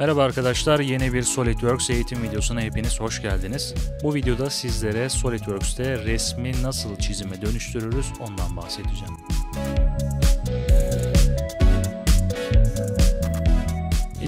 Merhaba arkadaşlar, yeni bir SolidWorks eğitim videosuna hepiniz hoş geldiniz. Bu videoda sizlere SolidWorks'te resmi nasıl çizime dönüştürürüz ondan bahsedeceğim.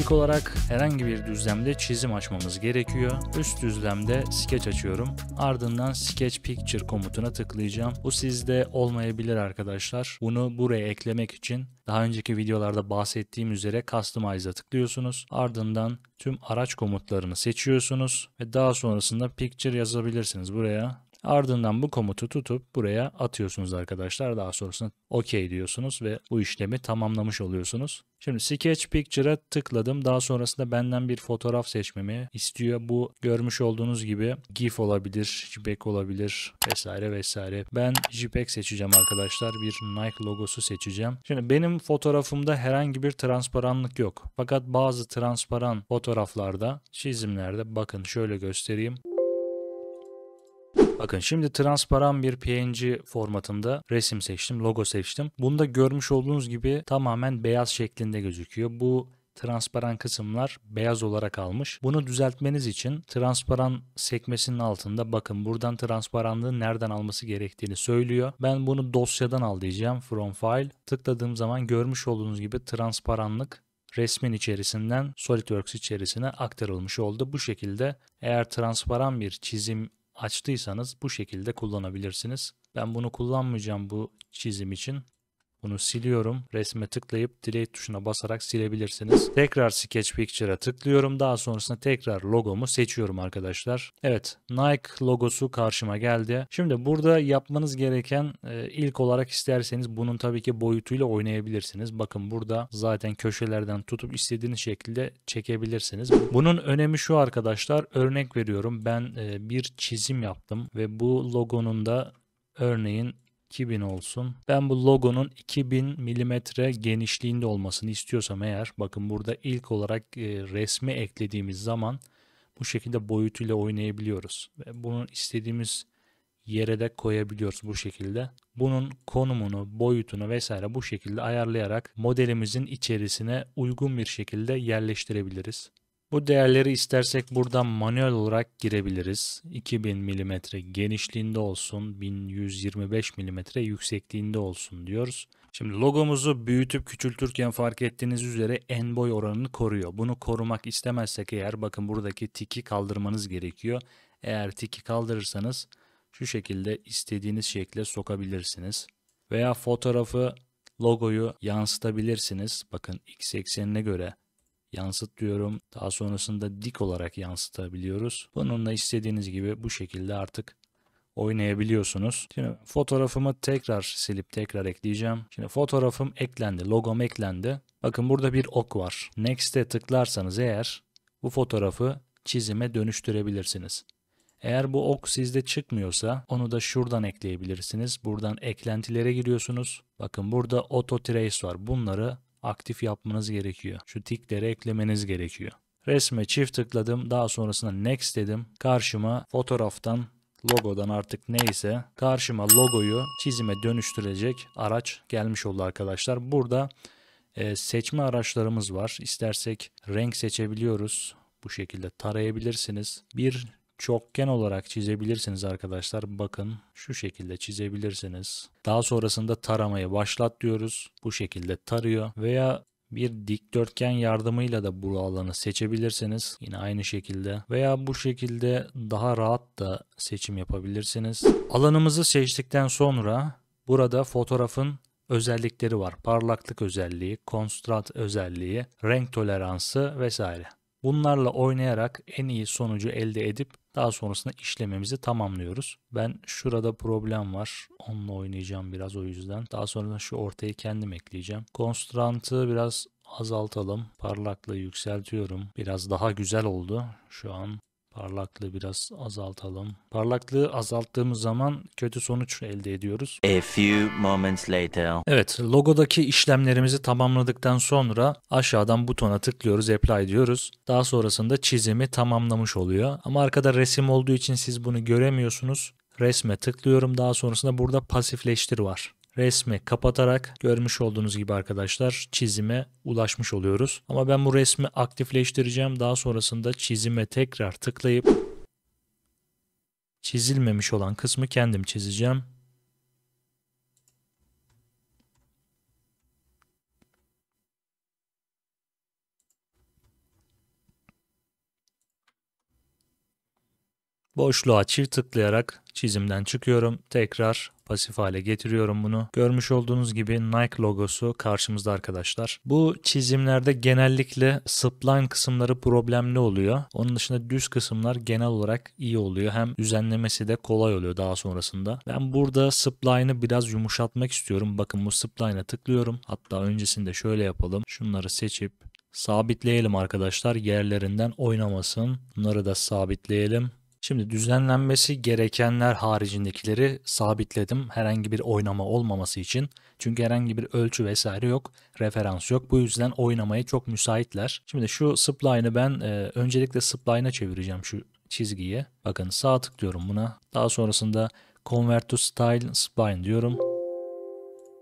İlk olarak herhangi bir düzlemde çizim açmamız gerekiyor. Üst düzlemde sketch açıyorum. Ardından sketch picture komutuna tıklayacağım. Bu sizde olmayabilir arkadaşlar. Bunu buraya eklemek için daha önceki videolarda bahsettiğim üzere Customize'a tıklıyorsunuz. Ardından tüm araç komutlarını seçiyorsunuz ve daha sonrasında Picture yazabilirsiniz buraya. Ardından bu komutu tutup buraya atıyorsunuz arkadaşlar. Daha sonrasında okey diyorsunuz ve bu işlemi tamamlamış oluyorsunuz. Şimdi Sketch Picture'a tıkladım. Daha sonrasında benden bir fotoğraf seçmemi istiyor. Bu görmüş olduğunuz gibi GIF olabilir, JPEG olabilir vesaire vesaire. Ben JPEG seçeceğim arkadaşlar. Bir Nike logosu seçeceğim. Şimdi benim fotoğrafımda herhangi bir transparanlık yok. Fakat bazı transparan fotoğraflarda, çizimlerde bakın şöyle göstereyim. Bakın şimdi transparan bir PNG formatında resim seçtim, logo seçtim. Bunda görmüş olduğunuz gibi tamamen beyaz şeklinde gözüküyor. Bu transparan kısımlar beyaz olarak almış. Bunu düzeltmeniz için transparan sekmesinin altında bakın buradan transparanlığı nereden alması gerektiğini söylüyor. Ben bunu dosyadan al diyeceğim. From file. Tıkladığım zaman görmüş olduğunuz gibi transparanlık resmin içerisinden SolidWorks içerisine aktarılmış oldu. Bu şekilde eğer transparan bir çizim açtıysanız bu şekilde kullanabilirsiniz. Ben bunu kullanmayacağım bu çizim için. Bunu siliyorum. Resme tıklayıp delete tuşuna basarak silebilirsiniz. Tekrar Sketch Picture'a tıklıyorum. Daha sonrasında tekrar logomu seçiyorum arkadaşlar. Evet Nike logosu karşıma geldi. Şimdi burada yapmanız gereken e, ilk olarak isterseniz bunun tabii ki boyutuyla oynayabilirsiniz. Bakın burada zaten köşelerden tutup istediğiniz şekilde çekebilirsiniz. Bunun önemi şu arkadaşlar. Örnek veriyorum ben e, bir çizim yaptım ve bu logonun da örneğin 2000 olsun. Ben bu logonun 2000 milimetre genişliğinde olmasını istiyorsam eğer bakın burada ilk olarak e, resmi eklediğimiz zaman bu şekilde boyutuyla oynayabiliyoruz. Ve bunun istediğimiz yere de koyabiliyoruz bu şekilde. Bunun konumunu, boyutunu vesaire bu şekilde ayarlayarak modelimizin içerisine uygun bir şekilde yerleştirebiliriz. Bu değerleri istersek buradan manuel olarak girebiliriz. 2000 mm genişliğinde olsun, 1125 mm yüksekliğinde olsun diyoruz. Şimdi logomuzu büyütüp küçültürken fark ettiğiniz üzere en boy oranını koruyor. Bunu korumak istemezsek eğer bakın buradaki tiki kaldırmanız gerekiyor. Eğer tiki kaldırırsanız şu şekilde istediğiniz şekle sokabilirsiniz. Veya fotoğrafı logoyu yansıtabilirsiniz. Bakın x eksenine göre yansıt diyorum. Daha sonrasında dik olarak yansıtabiliyoruz. Bununla istediğiniz gibi bu şekilde artık oynayabiliyorsunuz. Şimdi fotoğrafımı tekrar silip tekrar ekleyeceğim. Şimdi fotoğrafım eklendi, logom eklendi. Bakın burada bir ok var. Next'e tıklarsanız eğer bu fotoğrafı çizime dönüştürebilirsiniz. Eğer bu ok sizde çıkmıyorsa onu da şuradan ekleyebilirsiniz. Buradan eklentilere giriyorsunuz. Bakın burada auto trace var. Bunları aktif yapmanız gerekiyor. Şu tikleri eklemeniz gerekiyor. Resme çift tıkladım. Daha sonrasında next dedim. Karşıma fotoğraftan logodan artık neyse karşıma logoyu çizime dönüştürecek araç gelmiş oldu arkadaşlar. Burada e, seçme araçlarımız var. İstersek renk seçebiliyoruz. Bu şekilde tarayabilirsiniz. Bir çokgen olarak çizebilirsiniz arkadaşlar. Bakın şu şekilde çizebilirsiniz. Daha sonrasında taramayı başlat diyoruz. Bu şekilde tarıyor veya bir dikdörtgen yardımıyla da bu alanı seçebilirsiniz. Yine aynı şekilde veya bu şekilde daha rahat da seçim yapabilirsiniz. Alanımızı seçtikten sonra burada fotoğrafın özellikleri var. Parlaklık özelliği, kontrast özelliği, renk toleransı vesaire. Bunlarla oynayarak en iyi sonucu elde edip daha sonrasında işlememizi tamamlıyoruz. Ben şurada problem var. Onunla oynayacağım biraz o yüzden. Daha sonra şu ortayı kendim ekleyeceğim. Konstrantı biraz azaltalım. Parlaklığı yükseltiyorum. Biraz daha güzel oldu şu an. Parlaklığı biraz azaltalım. Parlaklığı azalttığımız zaman kötü sonuç elde ediyoruz. A few moments later. Evet, logodaki işlemlerimizi tamamladıktan sonra aşağıdan butona tıklıyoruz, apply diyoruz. Daha sonrasında çizimi tamamlamış oluyor. Ama arkada resim olduğu için siz bunu göremiyorsunuz. Resme tıklıyorum. Daha sonrasında burada pasifleştir var resmi kapatarak görmüş olduğunuz gibi arkadaşlar çizime ulaşmış oluyoruz. Ama ben bu resmi aktifleştireceğim. Daha sonrasında çizime tekrar tıklayıp çizilmemiş olan kısmı kendim çizeceğim. Boşluğa çift tıklayarak çizimden çıkıyorum. Tekrar pasif hale getiriyorum bunu. Görmüş olduğunuz gibi Nike logosu karşımızda arkadaşlar. Bu çizimlerde genellikle spline kısımları problemli oluyor. Onun dışında düz kısımlar genel olarak iyi oluyor. Hem düzenlemesi de kolay oluyor daha sonrasında. Ben burada spline'ı biraz yumuşatmak istiyorum. Bakın bu spline'a tıklıyorum. Hatta öncesinde şöyle yapalım. Şunları seçip sabitleyelim arkadaşlar. Yerlerinden oynamasın. Bunları da sabitleyelim. Şimdi düzenlenmesi gerekenler haricindekileri sabitledim. Herhangi bir oynama olmaması için. Çünkü herhangi bir ölçü vesaire yok. Referans yok. Bu yüzden oynamaya çok müsaitler. Şimdi şu spline'ı ben e, öncelikle spline'a çevireceğim şu çizgiye. Bakın sağ tıklıyorum buna. Daha sonrasında Convert to Style Spline diyorum.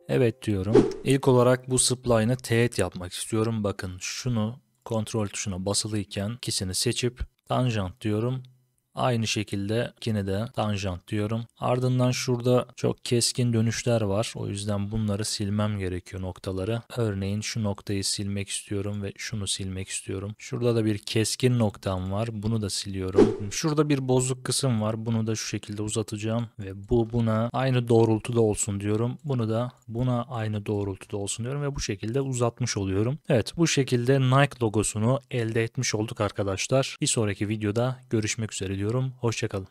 Evet diyorum. İlk olarak bu spline'ı teğet yapmak istiyorum. Bakın şunu kontrol tuşuna basılıyken ikisini seçip tanjant diyorum Aynı şekilde yine de tanjant diyorum. Ardından şurada çok keskin dönüşler var. O yüzden bunları silmem gerekiyor noktaları. Örneğin şu noktayı silmek istiyorum ve şunu silmek istiyorum. Şurada da bir keskin noktam var. Bunu da siliyorum. Şurada bir bozuk kısım var. Bunu da şu şekilde uzatacağım ve bu buna aynı doğrultuda olsun diyorum. Bunu da buna aynı doğrultuda olsun diyorum ve bu şekilde uzatmış oluyorum. Evet bu şekilde Nike logosunu elde etmiş olduk arkadaşlar. Bir sonraki videoda görüşmek üzere diliyorum. Hoşçakalın.